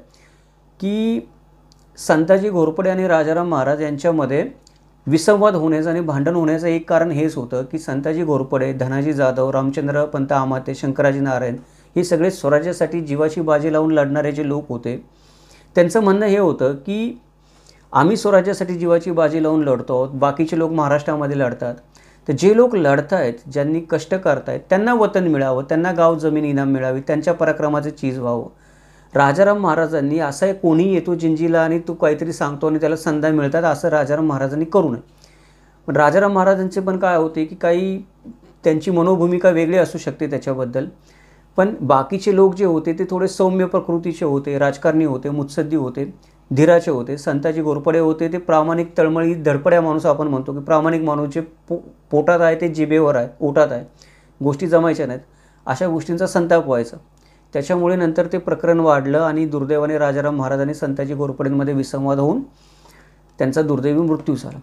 की संताजी घोरपडे आणि राजाराम महाराज यांच्यामध्ये विसंवाद होण्याचं आणि भांडण होण्याचं एक कारण हेच होतं की संताजी घोरपडे धनाजी जाधव रामचंद्र पंत आमाते शंकराजी नारायण हे सगळे स्वराज्यासाठी जीवाची बाजी लावून लढणारे जे लोक होते त्यांचं म्हणणं हे होतं की आम्ही स्वराज्यासाठी जीवाची बाजी लावून लढतो आहोत बाकीचे लोक महाराष्ट्रामध्ये लढतात तर जे लोक लढत आहेत ज्यांनी कष्ट करतायत त्यांना वतन मिळावं त्यांना गाव जमीन इनाम मिळावी त्यांच्या पराक्रमाचं चीज व्हावं राजाराम महाराजांनी असा कोणी येतो जिंजीला आणि तू काहीतरी सांगतो आणि त्याला संधा मिळतात असं राजाराम महाराजांनी करू नये पण राजाराम महाराजांचे पण काय होते की काही त्यांची मनोभूमिका वेगळी असू शकते त्याच्याबद्दल पण बाकीचे लोक जे होते ते थोडे सौम्य प्रकृतीचे होते राजकारणी होते मुत्सद्दी होते धीराचे होते संताजी गोरपडे होते ते प्रामाणिक तळमळी धडपड्या माणूस आपण म्हणतो की प्रामाणिक माणूस जे पो पोटात आहे ते जिबेवर आहे ओटात आहे गोष्टी जमायच्या नाहीत अशा गोष्टींचा संताप व्हायचा त्याच्यामुळे नंतर ते प्रकरण वाढलं आणि दुर्दैवाने राजाराम महाराजांनी संताजी घोरपडेंमध्ये विसंवाद होऊन त्यांचा दुर्दैवी मृत्यू झाला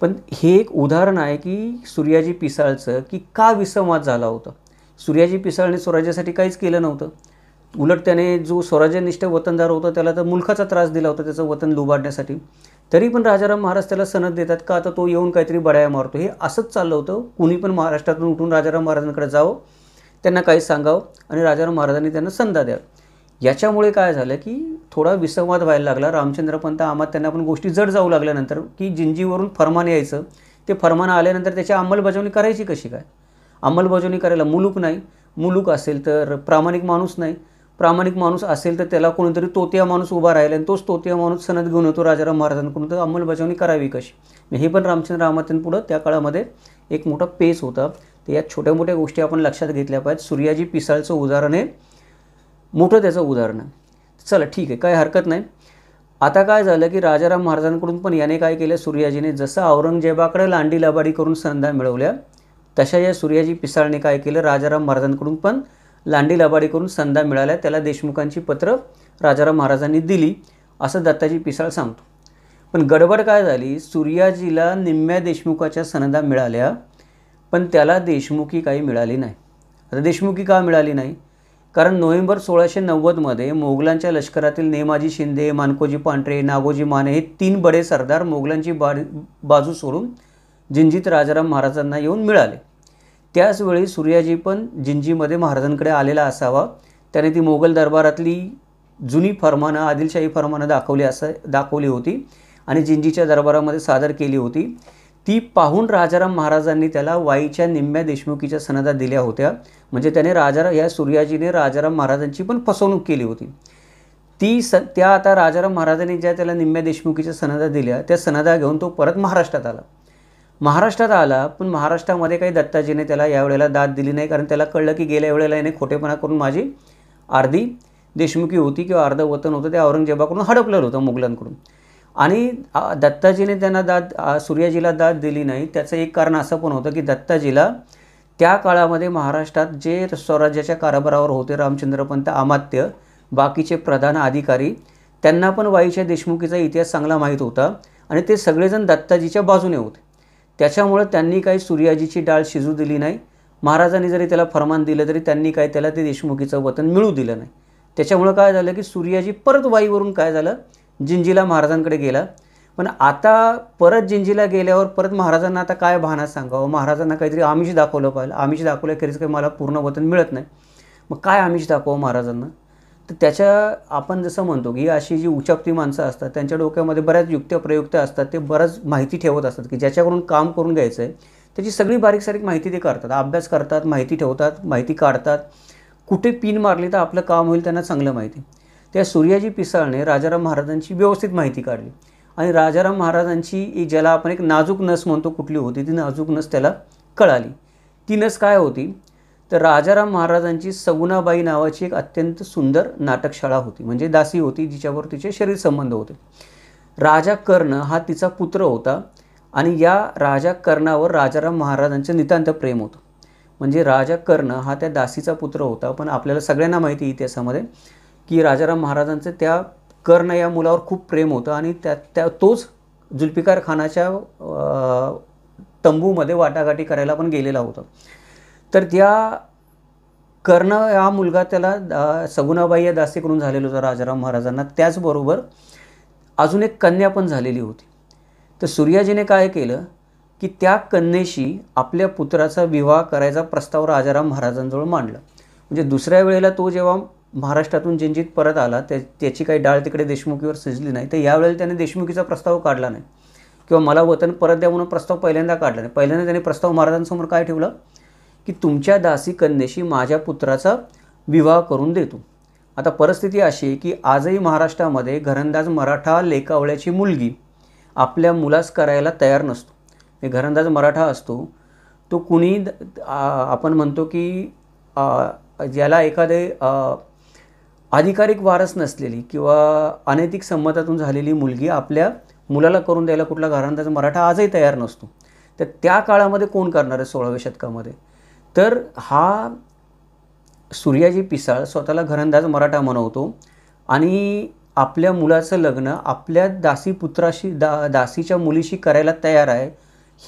पण हे एक उदाहरण आहे की सूर्याजी पिसाळचं की का विसंवाद झाला होता सूर्याजी पिसाळने स्वराज्यासाठी काहीच केलं नव्हतं उलट त्याने जो स्वराज्यनिष्ठ वतनदार होता त्याला तर मुलखाचा त्रास दिला होता त्याचं वतन लुबाडण्यासाठी तरी पण राजाराम महाराज त्याला सनद देतात का आता तो येऊन काहीतरी बडाया मारतो हे असंच चाललं होतं कुणी पण महाराष्ट्रातून उठून राजाराम महाराजांकडे जावं त्यांना काही सांगावं आणि राजाराम महाराजांनी त्यांना संधा द्या याच्यामुळे काय झालं की थोडा विसंवाद व्हायला लागला रामचंद्रपंत आमात त्यांना पण गोष्टी जड जाऊ लागल्यानंतर की जिंजीवरून फरमान यायचं ते फरमान आल्यानंतर त्याची अंमलबजावणी करायची कशी काय अंमलबजावणी करायला मुलूक नाही मुलूक असेल तर प्रामाणिक माणूस नाही प्रामाणिक माणूस असेल तर त्याला कोणीतरी तोतिया माणूस उभा राहिला आणि तोच तोतिया माणूस सनद घेऊन येतो राजाराम महाराजांकडून तर अंमलबजावणी करावी कशी हे पण रामचंद्र रामात्यांपुढं त्या काळामध्ये एक मोठा पेस होता तर या छोट्या मोठ्या गोष्टी आपण लक्षात घेतल्या पाहिजेत सूर्याजी पिसाळचं उदाहरण आहे मोठं त्याचं उदाहरण आहे चला ठीक आहे काय हरकत नाही आता काय झालं की राजाराम महाराजांकडून पण याने काय केलं सूर्याजीने जसं औरंगजेबाकडे लांडी लबाडी करून संधा मिळवल्या तशा या सूर्याजी पिसाळने काय केलं राजाराम महाराजांकडून पण लांडी लबाडी करून संधा मिळाल्या त्याला देशमुखांची पत्र राजाराम महाराजांनी दिली असं दत्ताजी पिसाळ सांगतो पण गडबड काय झाली सूर्याजीला निम्म्या देशमुखाच्या सनदा मिळाल्या पण त्याला देशमुखी काही मिळाली नाही आता देशमुखी का मिळाली नाही कारण नोव्हेंबर सोळाशे नव्वदमध्ये मोगलांच्या लष्करातील नेमाजी शिंदे मानकोजी पांढरे नागोजी माने हे तीन बडे सरदार मोगलांची बा बाजू सोडून जिंजीत राजाराम महाराजांना येऊन मिळाले त्याचवेळी सूर्याजी पण जिंजीमध्ये महाराजांकडे आलेला असावा त्याने ती मोगल दरबारातली जुनी फरमानं आदिलशाही फरमानं दाखवली असं दाखवली होती आणि जिंजीच्या दरबारामध्ये सादर केली होती ती पाहून राजाराम महाराजांनी त्याला वाईच्या निम्म्या देशमुखीच्या सनदा दिल्या होत्या म्हणजे त्याने राजाराम या सूर्याजीने राजाराम महाराजांची पण फसवणूक केली होती ती स त्या आता राजाराम महाराजांनी ज्या त्याला निम्म्या देशमुखीच्या सनदा दिल्या त्या सनदा घेऊन तो परत महाराष्ट्रात आला महाराष्ट्रात आला पण महाराष्ट्रामध्ये काही दत्ताजीने त्याला यावेळेला दाद दिली नाही कारण त्याला कळलं की गेल्या वेळेला याने खोटेपणा करून माझी अर्धी देशमुखी होती किंवा अर्धं वतन होतं ते औरंगजेबाकडून हडपलेलं होतं मुघलांकडून आणि दत्ताजीने त्यांना दाद सूर्याजीला दाद दिली नाही त्याचं एक कारण असं पण होतं की दत्ताजीला त्या काळामध्ये महाराष्ट्रात जे स्वराज्याच्या कारभारावर होते रामचंद्रपंत आमात्य बाकीचे प्रधान अधिकारी त्यांना पण वाईच्या देशमुखीचा इतिहास चांगला माहीत होता आणि ते सगळेजण दत्ताजीच्या बाजूने होते त्याच्यामुळं त्यांनी काही सूर्याजीची डाळ शिजू दिली नाही महाराजांनी जरी त्याला फरमान दिलं तरी त्यांनी काय त्याला ते देशमुखीचं वतन मिळू दिलं नाही त्याच्यामुळं काय झालं की सूर्याजी परत वाईवरून काय झालं जिंजीला महाराजांकडे गेला पण आता परत जिंजीला गेल्यावर परत महाराजांना आता काय भानात सांगावं महाराजांना काहीतरी आमिष दाखवलं पाहिलं आमिष दाखवलं तरीच काही मला पूर्ण वतन मिळत नाही मग काय आमिष दाखवावं महाराजांना तर त्याच्या आपण जसं म्हणतो की अशी जी उचापती माणसं असतात त्यांच्या डोक्यामध्ये बऱ्याच युक्त्या प्रयुक्त असतात ते बऱ्याच माहिती ठेवत असतात की ज्याच्याकडून काम करून घ्यायचं आहे त्याची सगळी बारीक सारीक माहिती ते करतात अभ्यास करतात माहिती ठेवतात माहिती काढतात कुठे पिन मारली तर आपलं काम होईल त्यांना चांगलं माहिती त्या सूर्याजी पिसाळने राजाराम महाराजांची व्यवस्थित माहिती काढली आणि राजाराम महाराजांची ज्याला आपण एक नाजूक नस म्हणतो कुठली होती ती नाजूक नस त्याला कळाली ती नस काय होती तर राजाराम महाराजांची सगुणाबाई नावाची एक अत्यंत सुंदर नाटकशाळा होती म्हणजे दासी होती जिच्यावर तिचे शरीर संबंध होते राजा कर्ण हा तिचा पुत्र होता आणि या राजा कर्णावर राजाराम महाराजांचं नितांत प्रेम होतं म्हणजे राजा कर्ण हा त्या दासीचा पुत्र होता पण आपल्याला सगळ्यांना माहिती इतिहासामध्ये की राजाराम महाराजांचं त्या कर्ण या मुलावर खूप प्रेम होतं आणि त्या त्या तोच जुल्फिकार खानाच्या तंबूमध्ये वाटाघाटी करायला पण गेलेला होता तर त्या कर्ण हा मुलगा त्याला सगुणाबाई या दासीकडून झालेला होता राजाराम महाराजांना त्याचबरोबर अजून एक कन्या पण झालेली होती तर सूर्याजीने काय केलं की त्या कन्येशी आपल्या पुत्राचा विवाह करायचा प्रस्ताव राजाराम महाराजांजवळ मांडला म्हणजे दुसऱ्या वेळेला तो जेव्हा महाराष्ट्रातून जिंजित परत आला त्या त्याची काही डाळ तिकडे देशमुखीवर सिजली नाही तर यावेळेला त्याने देशमुखीचा प्रस्ताव काढला नाही किंवा मला वतन परत द्या म्हणून प्रस्ताव पहिल्यांदा काढला नाही पहिल्यांदा त्याने प्रस्ताव महाराजांसमोर काय ठेवला की तुमच्या दासी कन्येशी माझ्या पुत्राचा विवाह करून देतो आता परिस्थिती अशी आहे की आजही महाराष्ट्रामध्ये घरंदाज मराठा लेखावळ्याची मुलगी आपल्या मुलास करायला तयार नसतो घरंदाज मराठा असतो तो कुणी आपण म्हणतो की ज्याला एखादे अधिकारिक वारस नसलेली किंवा अनैतिक संमतातून झालेली मुलगी आपल्या मुलाला करून द्यायला कुठला घरांदाचा मराठा आजही तयार नसतो तर त्या काळामध्ये कोण करणार आहे सोळाव्या शतकामध्ये तर हा सूर्याजी पिसाळ स्वतःला घरंदाज मराठा म्हणवतो आणि आपल्या मुलाचं लग्न आपल्या दासी पुत्राशी दा दासीच्या मुलीशी करायला तयार आहे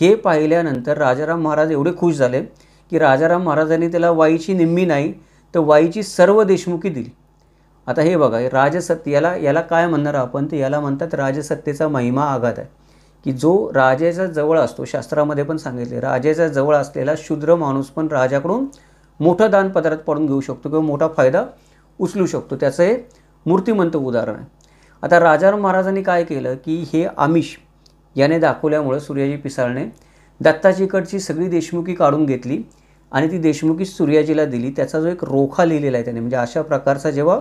हे पाहिल्यानंतर राजाराम महाराज एवढे खुश झाले की राजाराम महाराजांनी त्याला वाईची निम्मी नाही तर वाईची सर्व देशमुखी दिली आता हे बघा राजसत्ते याला याला काय म्हणणार आपण तर याला म्हणतात राजसत्तेचा महिमा आघात आहे की जो राजाच्या जवळ असतो शास्त्रामध्ये पण सांगितले राजाच्या जवळ असलेला शूद्र माणूस पण राजाकडून मोठं दान पदार्थ पडून घेऊ शकतो किंवा मोठा फायदा उचलू शकतो त्याचं हे मूर्तिमंत उदाहरण आहे आता राजा महाराजांनी काय केलं की हे आमिष याने दाखवल्यामुळं सूर्याजी पिसाळने दत्ताजीकडची सगळी देशमुखी काढून घेतली आणि ती देशमुखी सूर्याजीला दिली त्याचा जो एक रोखा लिहिलेला आहे त्याने म्हणजे अशा प्रकारचा जेव्हा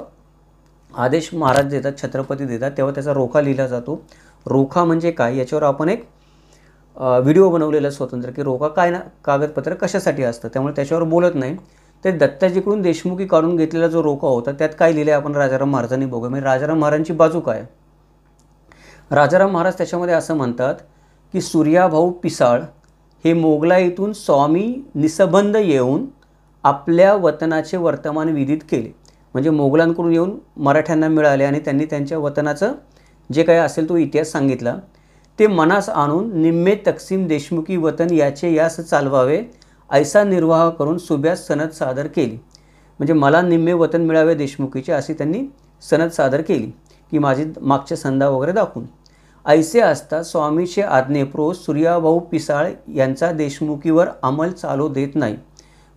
आदेश महाराज देतात छत्रपती देतात तेव्हा त्याचा रोखा लिहिला जातो रोखा म्हणजे काय याच्यावर आपण एक व्हिडिओ बनवलेला स्वतंत्र की रोखा काय ना कागदपत्र कशासाठी असतं त्यामुळे त्याच्यावर बोलत नाही ते दत्ताजीकडून देशमुखी काढून घेतलेला जो रोखा होता त्यात काय लिहिलं आहे आपण राजाराम महाराजांनी बघू म्हणजे राजाराम महाराजांची बाजू काय राजाराम महाराज त्याच्यामध्ये असं म्हणतात की सूर्याभाऊ पिसाळ हे मोगलाईतून स्वामी निसबंध येऊन आपल्या वतनाचे वर्तमान विदित केले म्हणजे मोगलांकडून येऊन मराठ्यांना मिळाले आणि त्यांनी त्यांच्या वतनाचं जे काय असेल तो इतिहास सांगितला ते मनास आणून निम्मे तक्सीम देशमुखी वतन याचे यास चालवावे ऐसा निर्वाह करून सुब्यास सनद सादर केली म्हणजे मला निम्मे वतन मिळावे देशमुखीचे अशी त्यांनी सनद सादर केली की माझी मागच्या संधा वगैरे दाखवून ऐसे असता स्वामीचे आज्ञेप्रो सूर्याभाऊ पिसाळ यांचा देशमुखीवर अंमल चालू देत नाही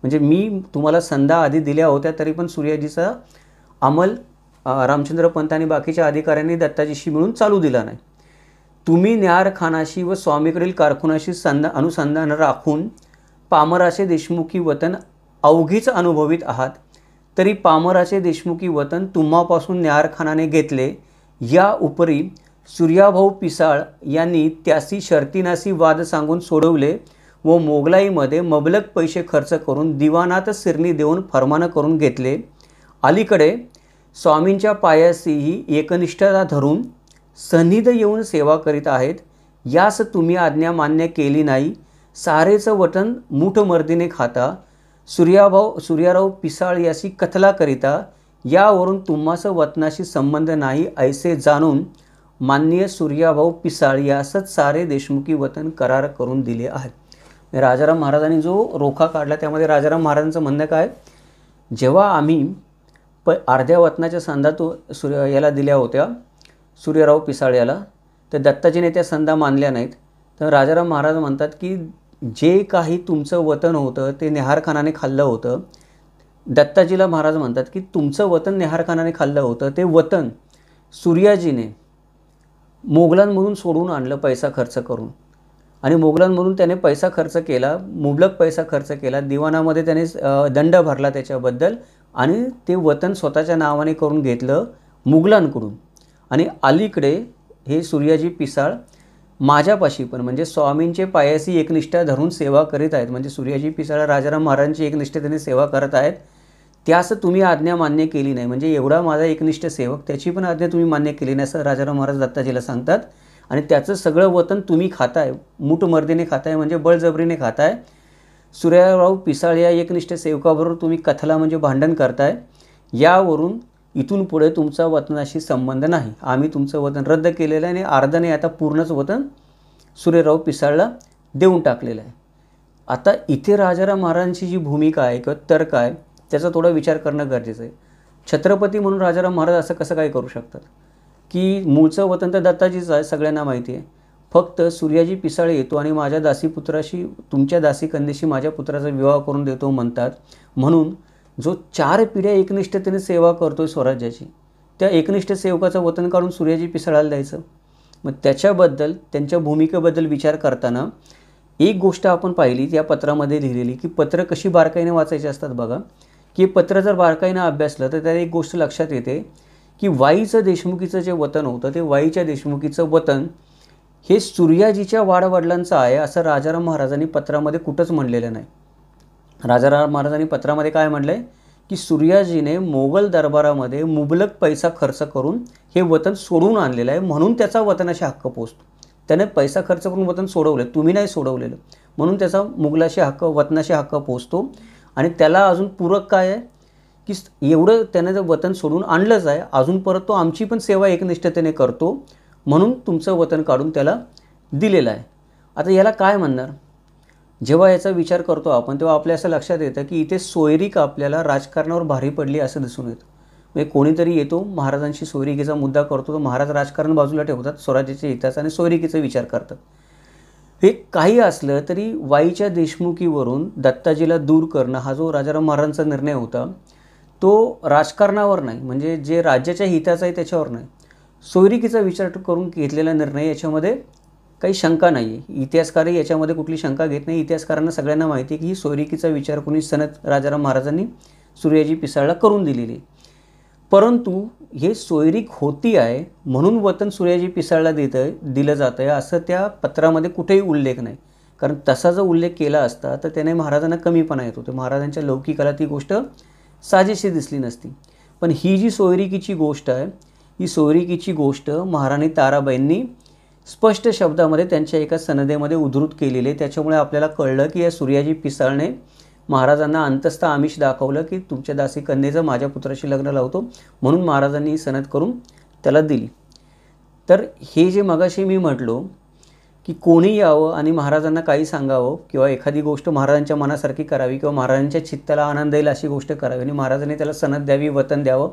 म्हणजे मी तुम्हाला संधा आधी दिल्या होत्या तरी पण सूर्याजीचा अंमल रामचंद्र पंत आणि बाकीच्या अधिकाऱ्यांनी दत्ताजीशी मिळून चालू दिला नाही तुम्ही न्यारखानाशी व स्वामीकडील कारखुनाशी संधा अनुसंधान राखून पामराचे देशमुखी वतन अवघीच अनुभवित आहात तरी पामराचे देशमुखी वतन तुम्हापासून न्यारखानाने घेतले या उपरी सूर्याभाऊ पिसाळ यांनी त्यासी शर्तीनासी वाद सांगून सोडवले व मोगलाईमध्ये मबलक पैसे खर्च करून दिवानात सिरणी देऊन फरमानं करून घेतले अलीकडे स्वामींच्या पायाशीही एकनिष्ठता धरून सन्निध येऊन सेवा करीत आहेत यास तुम्ही आज्ञा मान्य केली नाही सारेचं वटन मूठमर्दीने खाता सूर्याभाऊ सूर्याराव पिसाळ याशी कथला करिता यावरून तुम्हास वतनाशी संबंध नाही ऐसे जाणून माननीय सूर्याभाऊ पिसाळ यासच सारे देशमुखी वतन करार करून दिले आहेत राजाराम महाराजांनी जो रोखा काढला त्यामध्ये राजाराम महाराजांचं म्हणणं काय जेव्हा आम्ही प अर्ध्या वतनाच्या तो सूर्य याला दिल्या होत्या सूर्यराव पिसाळ याला तर दत्ताजीने त्या संधा मानल्या नाहीत तर राजाराम महाराज म्हणतात की जे काही तुमचं वतन होतं ते नेहारखानाने खाल्लं होतं दत्ताजीला महाराज म्हणतात की तुमचं वतन नेहारखानाने खाल्लं होतं ते वतन सूर्याजीने मोगलांमधून सोडून आणलं पैसा खर्च करून आणि मुघलांमधून त्याने पैसा खर्च केला मुबलक पैसा खर्च केला दिवाणामध्ये त्याने दंड भरला त्याच्याबद्दल आणि ते वतन स्वतःच्या नावाने करून घेतलं मुघलांकडून आणि अलीकडे हे सूर्याजी पिसाळ माझ्यापाशी पण म्हणजे स्वामींचे पायाशी एकनिष्ठा धरून सेवा करीत आहेत म्हणजे सूर्याजी पिसाळ राजाराम महाराजांची त्याने सेवा करत आहेत त्यास तुम्ही आज्ञा मान्य केली नाही म्हणजे एवढा माझा एकनिष्ठ सेवक त्याची पण आज्ञा तुम्ही मान्य केली नाही असं राजाराम महाराज दत्ताजीला सांगतात आणि त्याचं सगळं वतन तुम्ही खाताय मुठमर्दीने खाताय म्हणजे बळजबरीने खाताय सूर्यराव पिसाळ या एकनिष्ठ सेवकाबरोबर तुम्ही कथला म्हणजे भांडण करताय यावरून इथून पुढे तुमचा वतनाशी संबंध नाही आम्ही तुमचं वतन रद्द केलेलं आहे आणि अर्धाने आता पूर्णच वतन सूर्यराव पिसाळला देऊन टाकलेलं आहे आता इथे राजाराम महाराजांची जी भूमिका आहे किंवा तर्क आहे त्याचा थोडा विचार करणं गरजेचं आहे छत्रपती म्हणून राजाराम महाराज असं कसं काय करू शकतात की मूळचं वतन तर दत्ताजीच आहे सगळ्यांना माहिती आहे फक्त सूर्याजी पिसाळे येतो आणि माझ्या दासीपुत्राशी तुमच्या दासी कंदेशी माझ्या पुत्राचा विवाह करून देतो म्हणतात म्हणून जो चार पिढ्या एकनिष्ठतेने सेवा करतो स्वराज्याची त्या एकनिष्ठ सेवकाचं वतन काढून सूर्याजी पिसाळायला द्यायचं मग त्याच्याबद्दल त्यांच्या भूमिकेबद्दल विचार करताना एक गोष्ट आपण पाहिली या पत्रामध्ये लिहिलेली की पत्र कशी बारकाईने वाचायची असतात बघा की पत्र जर बारकाईनं अभ्यासलं तर त्यात एक गोष्ट लक्षात येते की वाईचं देशमुखीचं जे वतन होतं ते वाईच्या देशमुखीचं वतन हे सूर्याजीच्या वाडवडिलांचं आहे असं राजाराम महाराजांनी पत्रामध्ये कुठंच म्हणलेलं नाही राजाराम महाराजांनी पत्रामध्ये काय म्हणलं आहे की सूर्याजीने मोगल दरबारामध्ये मुबलक पैसा खर्च करून हे वतन सोडून आणलेलं आहे म्हणून त्याचा वतनाशी हक्क पोचतो त्याने पैसा खर्च करून वतन सोडवलं तुम्ही नाही सोडवलेलं म्हणून त्याचा मुघलाशी हक्क वतनाशी हक्क पोचतो आणि त्याला अजून पूरक काय आहे की एवढं त्याने जर वतन सोडून आणलंच आहे अजून परत तो आमची पण सेवा एकनिष्ठतेने करतो म्हणून तुमचं वतन काढून त्याला दिलेलं आहे आता याला काय म्हणणार जेव्हा याचा विचार करतो आपण तेव्हा आपल्या असं लक्षात येतं की इथे सोयरीक आपल्याला राजकारणावर भारी पडली असं दिसून येतं म्हणजे कोणीतरी येतो महाराजांशी सोयरीकीचा मुद्दा करतो तो महाराज राजकारण बाजूला ठेवतात स्वराज्याच्या इतिहास आणि सोयरीकीचा विचार करतात हे काही असलं तरी वाईच्या देशमुखीवरून दत्ताजीला दूर करणं हा जो राजाराम महाराजांचा निर्णय होता तो राजकारणावर नाही म्हणजे जे राज्याच्या हिताचं आहे त्याच्यावर नाही सोयरिकीचा विचार करून घेतलेला निर्णय याच्यामध्ये काही शंका नाही आहे इतिहासकारही याच्यामध्ये कुठली शंका घेत नाही इतिहासकारांना सगळ्यांना माहिती आहे की ही सोयरिकीचा विचार कोणी सनत राजाराम महाराजांनी सूर्याजी पिसाळला करून दिलेली परंतु हे सोयरीक होती आहे म्हणून वतन सूर्याजी पिसाळला देत आहे दिलं जात आहे असं त्या पत्रामध्ये कुठेही उल्लेख नाही कारण तसा जर उल्लेख केला असता तर त्याने महाराजांना कमीपणा येत होते महाराजांच्या लौकिकाला ती गोष्ट साजेशी दिसली नसती पण ही जी सोयरिकीची गोष्ट आहे ही सोयरिकीची गोष्ट महाराणी ताराबाईंनी स्पष्ट शब्दामध्ये त्यांच्या एका सनदेमध्ये उद्धृत केलेले त्याच्यामुळे आपल्याला कळलं की या सूर्याजी पिसाळणे महाराजांना अंतस्थ आमिष दाखवलं की तुमच्या दासी कन्येचं माझ्या पुत्राशी लग्न लावतो म्हणून महाराजांनी ही सनद करून त्याला दिली तर हे जे मगाशी मी म्हटलो की कोणी यावं आणि महाराजांना काही सांगावं किंवा एखादी गोष्ट महाराजांच्या मनासारखी करावी किंवा महाराजांच्या चित्ताला आनंद येईल अशी गोष्ट करावी आणि महाराजांनी त्याला सनद द्यावी वतन द्यावं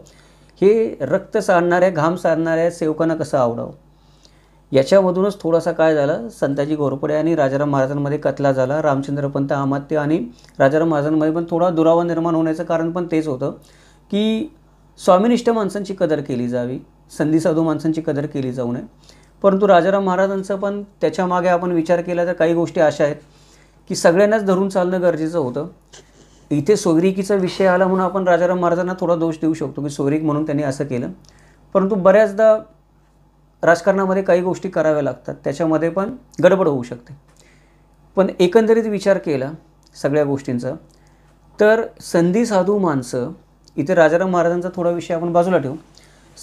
हे रक्त सारणाऱ्या घाम सारणाऱ्या सेवकांना कसं आवडावं याच्यामधूनच थोडासा काय झाला संताजी घोरपडे आणि राजाराम महाराजांमध्ये कतला झाला रामचंद्रपंत आमात्य आणि राजाराम महाराजांमध्ये पण थोडा दुरावा निर्माण होण्याचं कारण पण तेच होतं की स्वामिनिष्ठ माणसांची कदर केली जावी संधी साधू माणसांची कदर केली जाऊ नये परंतु राजाराम महाराजांचं पण त्याच्यामागे आपण विचार केला तर काही गोष्टी अशा आहेत की सगळ्यांनाच धरून चालणं गरजेचं होतं इथे सोयरिकीचा विषय आला म्हणून आपण राजाराम महाराजांना थोडा दोष देऊ शकतो की सोयरिक म्हणून त्यांनी असं केलं परंतु बऱ्याचदा राजकारणामध्ये काही गोष्टी कराव्या लागतात त्याच्यामध्ये पण गडबड होऊ शकते पण एकंदरीत विचार केला सगळ्या गोष्टींचा तर संधी साधू माणसं इथे राजाराम महाराजांचा थोडा विषय आपण बाजूला ठेवू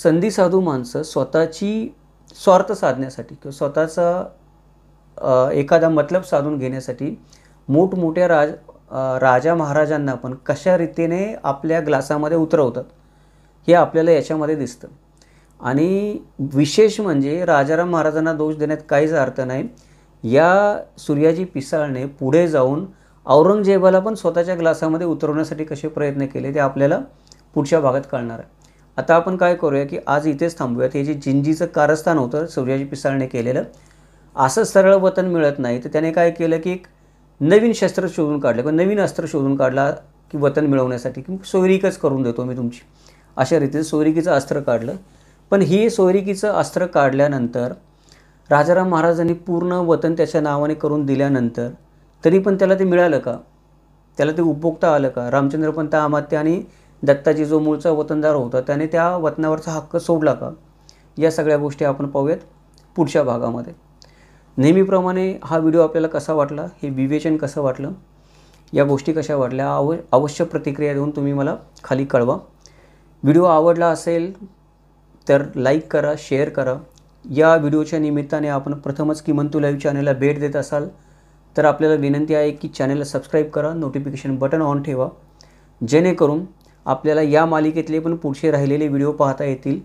संधी साधू माणसं स्वतःची स्वार्थ साधण्यासाठी किंवा स्वतःचा एखादा मतलब साधून घेण्यासाठी मोठमोठ्या राज राजा महाराजांना पण कशा रीतीने आपल्या ग्लासामध्ये उतरवतात हे आपल्याला याच्यामध्ये दिसतं आणि विशेष म्हणजे राजाराम महाराजांना दोष देण्यात काहीच अर्थ नाही या सूर्याजी पिसाळने पुढे जाऊन औरंगजेबाला पण स्वतःच्या ग्लासामध्ये उतरवण्यासाठी कसे प्रयत्न केले ते आपल्याला पुढच्या भागात कळणार आहे आता आपण काय करूया की आज इथेच थांबूयात हे जे जिंजीचं कारस्थान होतं सूर्याजी पिसाळने केलेलं असं सरळ वतन मिळत नाही तर त्याने काय केलं की एक नवीन शस्त्र शोधून काढलं किंवा नवीन अस्त्र शोधून काढला की वतन मिळवण्यासाठी की सोयरिकच करून देतो मी तुमची अशा रीतीने सोयरिकीचं अस्त्र काढलं पण हे सोयरिकीचं अस्त्र काढल्यानंतर राजाराम महाराजांनी पूर्ण वतन त्याच्या नावाने करून दिल्यानंतर तरी पण त्याला ते मिळालं का त्याला ते उपभोक्ता आलं का रामचंद्र रामचंद्रपंत आमात्य आणि दत्ताजी जो मूळचा वतनदार होता त्याने त्या वतनावरचा हक्क सोडला का या सगळ्या गोष्टी आपण पाहूयात पुढच्या भागामध्ये नेहमीप्रमाणे हा व्हिडिओ आपल्याला कसा वाटला हे विवेचन कसं वाटलं या गोष्टी कशा वाटल्या आव अवश्य प्रतिक्रिया देऊन तुम्ही मला खाली कळवा व्हिडिओ आवडला असेल तर लाईक करा शेअर करा या व्हिडिओच्या निमित्ताने आपण प्रथमच किमंतू तू लाईव्ह चॅनलला भेट देत असाल तर आपल्याला विनंती आहे की चॅनलला सबस्क्राईब करा नोटिफिकेशन बटन ऑन ठेवा जेणेकरून आपल्याला या मालिकेतले पण पुढचे राहिलेले व्हिडिओ पाहता येतील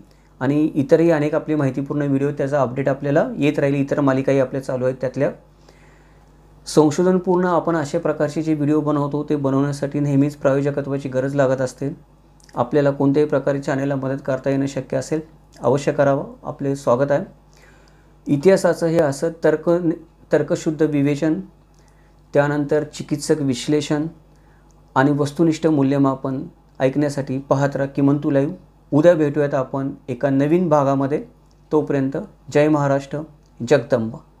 आणि इतरही अनेक आपले माहितीपूर्ण व्हिडिओ त्याचा अपडेट आपल्याला येत राहील इतर मालिकाही आपल्या चालू आहेत त्यातल्या संशोधनपूर्ण आपण अशा प्रकारचे जे व्हिडिओ बनवतो ते बनवण्यासाठी नेहमीच प्रायोजकत्वाची गरज लागत असते आपल्याला कोणत्याही प्रकारे चॅनेलला मदत करता येणं शक्य असेल अवश्य करावं आपले स्वागत आहे इतिहासाचं हे असं तर्क तर्कशुद्ध विवेचन त्यानंतर चिकित्सक विश्लेषण आणि वस्तुनिष्ठ मूल्यमापन ऐकण्यासाठी पाहत राहा किमान तू लाईव्ह उद्या भेटूयात आपण एका नवीन भागामध्ये तोपर्यंत जय महाराष्ट्र जगदंबा